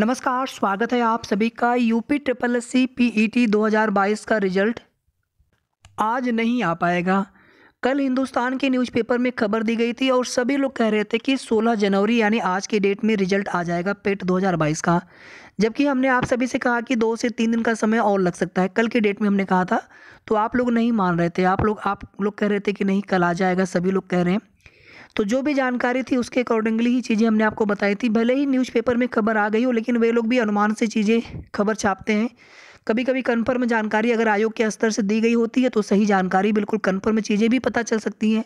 नमस्कार स्वागत है आप सभी का UP triple S C P E T दो का रिजल्ट आज नहीं आ पाएगा कल हिंदुस्तान के न्यूज़पेपर में खबर दी गई थी और सभी लोग कह रहे थे कि 16 जनवरी यानी आज के डेट में रिजल्ट आ जाएगा पेट 2022 का जबकि हमने आप सभी से कहा कि दो से तीन दिन का समय और लग सकता है कल की डेट में हमने कहा था तो आप लोग नहीं मान रहे थे आप लोग आप लोग कह रहे थे कि नहीं कल आ जाएगा सभी लोग कह रहे हैं तो जो भी जानकारी थी उसके अकॉर्डिंगली ही चीज़ें हमने आपको बताई थी भले ही न्यूज़पेपर में खबर आ गई हो लेकिन वे लोग भी अनुमान से चीज़ें खबर छापते हैं कभी कभी कन्फर्म जानकारी अगर आयोग के स्तर से दी गई होती है तो सही जानकारी बिल्कुल कन्फर्म चीज़ें भी पता चल सकती हैं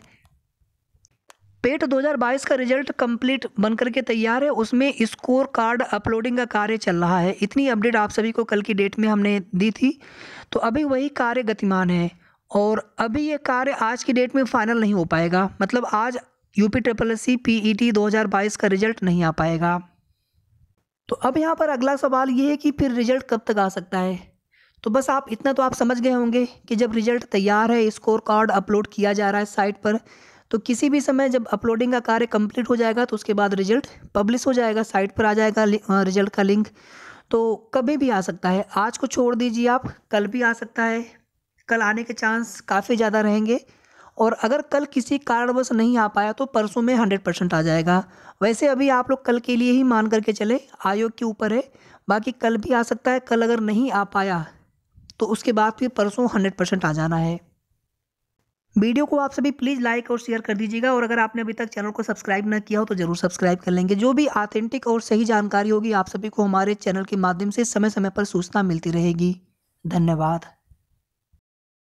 पेट 2022 का रिजल्ट कंप्लीट बनकर के तैयार है उसमें स्कोर कार्ड अपलोडिंग का कार्य चल रहा है इतनी अपडेट आप सभी को कल की डेट में हमने दी थी तो अभी वही कार्य गतिमान है और अभी ये कार्य आज की डेट में फाइनल नहीं हो पाएगा मतलब आज UP triple S C P E T दो का रिजल्ट नहीं आ पाएगा तो अब यहाँ पर अगला सवाल ये है कि फिर रिजल्ट कब तक आ सकता है तो बस आप इतना तो आप समझ गए होंगे कि जब रिजल्ट तैयार है स्कोर कार्ड अपलोड किया जा रहा है साइट पर तो किसी भी समय जब अपलोडिंग का कार्य कंप्लीट हो जाएगा तो उसके बाद रिजल्ट पब्लिश हो जाएगा साइट पर आ जाएगा रिजल्ट का लिंक तो कभी भी आ सकता है आज को छोड़ दीजिए आप कल भी आ सकता है कल आने के चांस काफ़ी ज़्यादा रहेंगे और अगर कल किसी कारणवश नहीं आ पाया तो परसों में हंड्रेड परसेंट आ जाएगा वैसे अभी आप लोग कल के लिए ही मान करके चले आयोग के ऊपर है बाकी कल भी आ सकता है कल अगर नहीं आ पाया तो उसके बाद फिर परसों हंड्रेड परसेंट आ जाना है वीडियो को आप सभी प्लीज़ लाइक और शेयर कर दीजिएगा और अगर आपने अभी तक चैनल को सब्सक्राइब ना किया हो तो ज़रूर सब्सक्राइब कर लेंगे जो भी ऑथेंटिक और सही जानकारी होगी आप सभी को हमारे चैनल के माध्यम से समय समय पर सूचना मिलती रहेगी धन्यवाद